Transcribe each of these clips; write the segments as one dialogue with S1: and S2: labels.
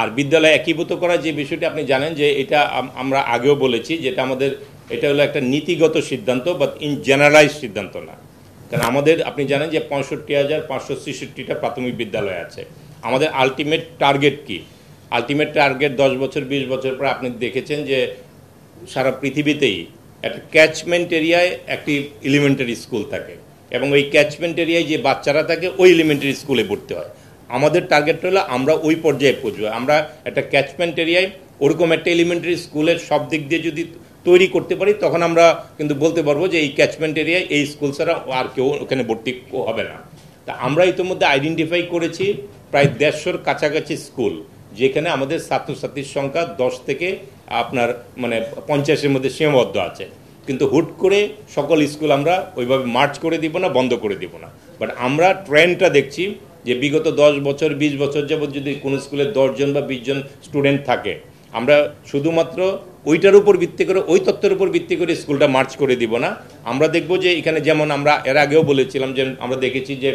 S1: আর বিদ্যালয় একীভূত করার যে বিষয়টি আপনি জানেন যে এটা আমরা আগেও বলেছি যেটা আমাদের এটা হলো একটা নীতিগত সিদ্ধান্ত বা ইন জেনারেলাইজ সিদ্ধান্ত না কারণ আমাদের আপনি জানেন যে পঁয়ষট্টি হাজার পাঁচশো ছেষট্টিটা প্রাথমিক বিদ্যালয় আছে আমাদের আলটিমেট টার্গেট কি আলটিমেট টার্গেট দশ বছর বিশ বছর পর আপনি দেখেছেন যে সারা পৃথিবীতেই একটা ক্যাচমেন্ট এরিয়ায় একটি এলিমেন্টারি স্কুল থাকে এবং ওই ক্যাচমেন্ট এরিয়ায় যে বাচ্চারা থাকে ওই এলিমেন্টারি স্কুলে পড়তে হয় আমাদের টার্গেট হলো আমরা ওই পর্যায়ে পৌঁছবো আমরা একটা ক্যাচমেন্ট এরিয়ায় ওরকম একটা এলিমেন্টারি স্কুলের সব দিক দিয়ে যদি তৈরি করতে পারি তখন আমরা কিন্তু বলতে পারবো যে এই ক্যাচমেন্ট এরিয়ায় এই স্কুল ছাড়া আর কেউ ওখানে ভর্তি হবে না তা আমরা ইতিমধ্যে আইডেন্টিফাই করেছি প্রায় দেড়শোর কাছাকাছি স্কুল যেখানে আমাদের ছাত্রছাত্রীর সংখ্যা দশ থেকে আপনার মানে পঞ্চাশের মধ্যে সীমাবদ্ধ আছে কিন্তু হুট করে সকল স্কুল আমরা ওইভাবে মার্চ করে দিব না বন্ধ করে দিব না বাট আমরা ট্রেনটা দেখছি যে বিগত দশ বছর ২০ বছর যাবৎ যদি কোনো স্কুলে দশজন বা বিশজন স্টুডেন্ট থাকে আমরা শুধুমাত্র ওইটার উপর ভিত্তি করে ওই তত্ত্বের উপর ভিত্তি করে স্কুলটা মার্চ করে দিব না আমরা দেখব যে এখানে যেমন আমরা এর আগেও বলেছিলাম যে আমরা দেখেছি যে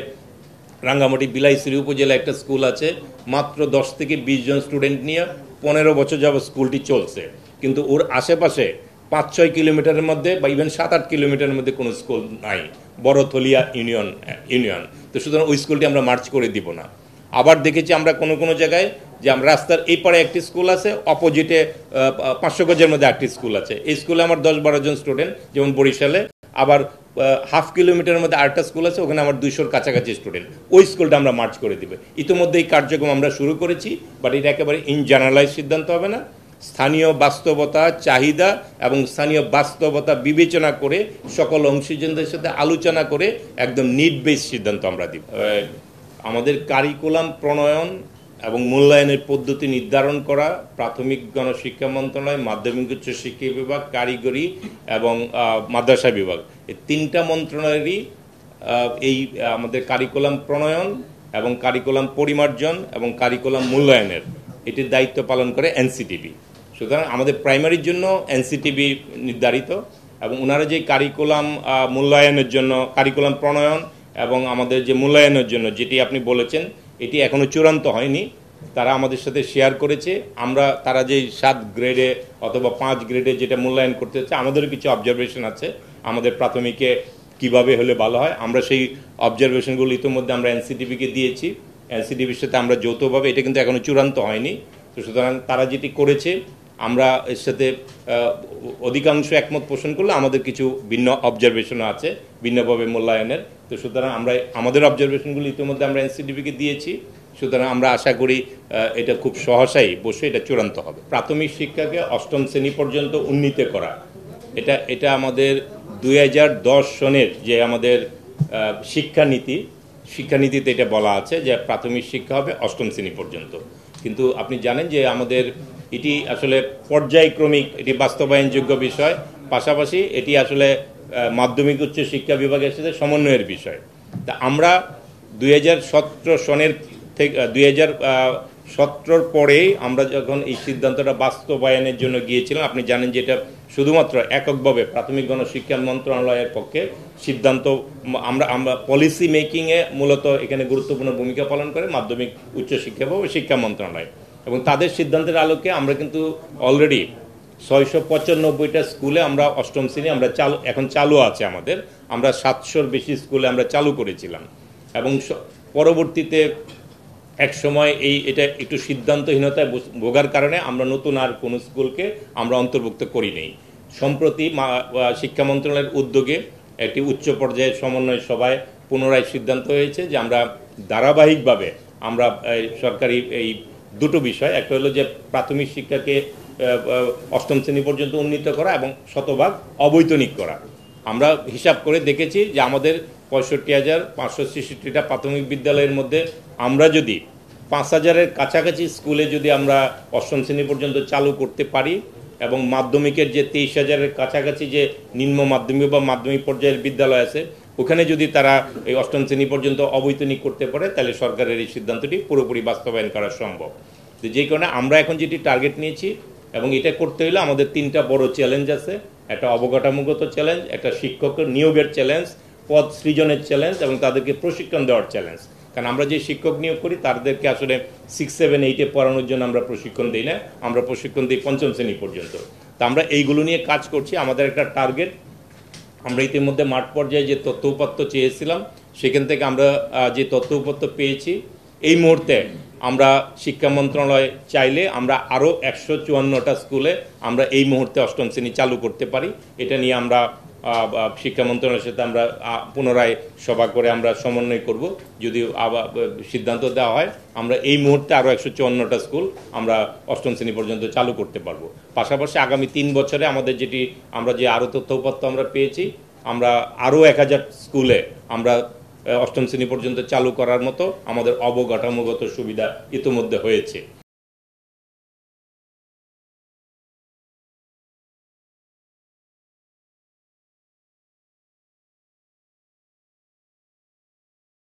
S1: রাঙ্গামাটি বিলাইশ্রী উপজেলা একটা স্কুল আছে মাত্র দশ থেকে বিশ জন স্টুডেন্ট নিয়ে পনেরো বছর যাবৎ স্কুলটি চলছে কিন্তু ওর আশেপাশে পাঁচ ছয় কিলোমিটারের মধ্যে বা ইভেন সাত আট কিলোমিটারের মধ্যে কোনো স্কুল নাই বড় থলিয়া ইউনিয়ন ইউনিয়ন তো সুতরাং ওই স্কুলটি আমরা মার্চ করে দিব না আবার দেখেছি আমরা কোনো কোনো জায়গায় যে আমরা রাস্তার এই পাড়ে একটি স্কুল আছে অপোজিটে পাঁচশো গজের মধ্যে একটি স্কুল আছে এই স্কুলে আমার দশ বারো জন স্টুডেন্ট যেমন বরিশালে আবার হাফ কিলোমিটারের মধ্যে আরেকটা স্কুল আছে ওখানে আমার দুইশোর কাছাকাছি স্টুডেন্ট ওই স্কুলটা আমরা মার্চ করে দিবে ইতিমধ্যে এই কার্যক্রম আমরা শুরু করেছি বাট এটা একেবারে ইন জেনারেলাইজ সিদ্ধান্ত হবে না স্থানীয় বাস্তবতা চাহিদা এবং স্থানীয় বাস্তবতা বিবেচনা করে সকল অংশীজনদের সাথে আলোচনা করে একদম নিট বেস সিদ্ধান্ত আমরা দিব আমাদের কারিকুলাম প্রণয়ন এবং মূল্যায়নের পদ্ধতি নির্ধারণ করা প্রাথমিক গণশিক্ষা মন্ত্রণালয় মাধ্যমিক উচ্চ শিক্ষা বিভাগ কারিগরি এবং মাদ্রাসা বিভাগ এই তিনটা মন্ত্রণালয়েরই এই আমাদের কারিকুলাম প্রণয়ন এবং কারিকুলাম পরিমার্জন এবং কারিকুলাম মূল্যায়নের এটির দায়িত্ব পালন করে এনসিটিভি সুতরাং আমাদের প্রাইমারির জন্য এনসিটিভি নির্ধারিত এবং ওনারা যে কারিকুলাম মূল্যায়নের জন্য কারিকুলাম প্রণয়ন এবং আমাদের যে মূল্যায়নের জন্য যেটি আপনি বলেছেন এটি এখনও চূড়ান্ত হয়নি তারা আমাদের সাথে শেয়ার করেছে আমরা তারা যে সাত গ্রেডে অথবা পাঁচ গ্রেডে যেটা মূল্যায়ন করতে হচ্ছে আমাদেরও কিছু অবজারভেশন আছে আমাদের প্রাথমিকে কিভাবে হলে ভালো হয় আমরা সেই অবজারভেশনগুলো ইতিমধ্যে আমরা এনসিটিভিকে দিয়েছি এনসিডিবির সাথে আমরা যৌথভাবে এটা কিন্তু এখনও চূড়ান্ত হয়নি তো সুতরাং তারা যেটি করেছে আমরা এর সাথে অধিকাংশ একমত পোষণ করলে আমাদের কিছু ভিন্ন অবজারভেশনও আছে ভিন্নভাবে মূল্যায়নের তো সুতরাং আমরা আমাদের অবজারভেশনগুলো ইতিমধ্যে আমরা এনসিডিবিকে দিয়েছি সুতরাং আমরা আশা করি এটা খুব সহসাই বসে এটা চূড়ান্ত হবে প্রাথমিক শিক্ষাকে অষ্টম শ্রেণী পর্যন্ত উন্নীত করা এটা এটা আমাদের দুই সনের যে আমাদের শিক্ষানীতি শিক্ষানীতিতে এটা বলা আছে যে প্রাথমিক শিক্ষা হবে অষ্টম শ্রেণী পর্যন্ত কিন্তু আপনি জানেন যে আমাদের এটি আসলে পর্যায়ক্রমিক এটি বাস্তবায়নযোগ্য বিষয় পাশাপাশি এটি আসলে মাধ্যমিক উচ্চ শিক্ষা বিভাগের সাথে সমন্বয়ের বিষয় তা আমরা দুই সনের থেকে দুই সত্রর পরে আমরা যখন এই সিদ্ধান্তটা বাস্তবায়নের জন্য গিয়েছিলাম আপনি জানেন যে এটা শুধুমাত্র এককভাবে প্রাথমিক গণশিক্ষা মন্ত্রণালয়ের পক্ষে সিদ্ধান্ত আমরা আমরা পলিসি মেকিংয়ে মূলত এখানে গুরুত্বপূর্ণ ভূমিকা পালন করে মাধ্যমিক উচ্চশিক্ষা বা শিক্ষা মন্ত্রণালয় এবং তাদের সিদ্ধান্তের আলোকে আমরা কিন্তু অলরেডি ছয়শো পঁচানব্বইটা স্কুলে আমরা অষ্টম শ্রেণী আমরা চালু এখন চালু আছে আমাদের আমরা সাতশোর বেশি স্কুলে আমরা চালু করেছিলাম এবং পরবর্তীতে এক সময় এই এটা একটু সিদ্ধান্তহীনতায় ভোগার কারণে আমরা নতুন আর কোনো স্কুলকে আমরা অন্তর্ভুক্ত করি নেই সম্প্রতি শিক্ষা মন্ত্রণালয়ের উদ্যোগে একটি উচ্চ পর্যায়ের সমন্বয় সভায় পুনরায় সিদ্ধান্ত হয়েছে যে আমরা ধারাবাহিকভাবে আমরা সরকারি এই দুটো বিষয় একটা হলো যে প্রাথমিক শিক্ষাকে অষ্টম শ্রেণী পর্যন্ত উন্নীত করা এবং শতভাগ অবৈতনিক করা আমরা হিসাব করে দেখেছি যে আমাদের পঁয়ষট্টি হাজার পাঁচশো ছেষট্টিটা প্রাথমিক বিদ্যালয়ের মধ্যে আমরা যদি পাঁচ হাজারের কাছাকাছি স্কুলে যদি আমরা অষ্টম শ্রেণী পর্যন্ত চালু করতে পারি এবং মাধ্যমিকের যে তেইশ হাজারের কাছাকাছি যে নিম্ন মাধ্যমিক বা মাধ্যমিক পর্যায়ের বিদ্যালয় আছে ওখানে যদি তারা এই অষ্টম শ্রেণী পর্যন্ত অবৈতনিক করতে পারে তাহলে সরকারের এই সিদ্ধান্তটি পুরোপুরি বাস্তবায়ন করা সম্ভব তো যেই কারণে আমরা এখন যেটি টার্গেট নিয়েছি এবং এটা করতে হলে আমাদের তিনটা বড় চ্যালেঞ্জ আছে একটা অবকাঠামোগত চ্যালেঞ্জ একটা শিক্ষকের নিয়োগের চ্যালেঞ্জ পদ সৃজনের চ্যালেঞ্জ এবং তাদেরকে প্রশিক্ষণ দেওয়ার চ্যালেঞ্জ কারণ আমরা যে শিক্ষক নিয়োগ করি তাদেরকে আসলে সিক্স সেভেন এইটে পড়ানোর জন্য আমরা প্রশিক্ষণ দিই না আমরা প্রশিক্ষণ দিই পঞ্চম শ্রেণী পর্যন্ত তা আমরা এইগুলো নিয়ে কাজ করছি আমাদের একটা টার্গেট আমরা ইতিমধ্যে মাঠ পর্যায়ে যে তথ্য উপাত্য চেয়েছিলাম সেখান থেকে আমরা যে তথ্য উপাত্য পেয়েছি এই মুহূর্তে আমরা শিক্ষা মন্ত্রণালয় চাইলে আমরা আরও একশো চুয়ান্নটা স্কুলে আমরা এই মুহূর্তে অষ্টম শ্রেণী চালু করতে পারি এটা নিয়ে আমরা শিক্ষা মন্ত্রণালয়ের সাথে আমরা পুনরায় সভা করে আমরা সমন্বয় করব যদি আবার সিদ্ধান্ত দেওয়া হয় আমরা এই মুহূর্তে আরও একশো চুয়ান্নটা স্কুল আমরা অষ্টম শ্রেণী পর্যন্ত চালু করতে পারবো পাশাপাশি আগামী তিন বছরে আমাদের যেটি আমরা যে আরও তথ্য উপাত্ত আমরা পেয়েছি আমরা আরও এক হাজার স্কুলে আমরা অষ্টম শ্রেণী পর্যন্ত চালু করার মতো আমাদের অবকাঠামোগত সুবিধা ইতিমধ্যে হয়েছে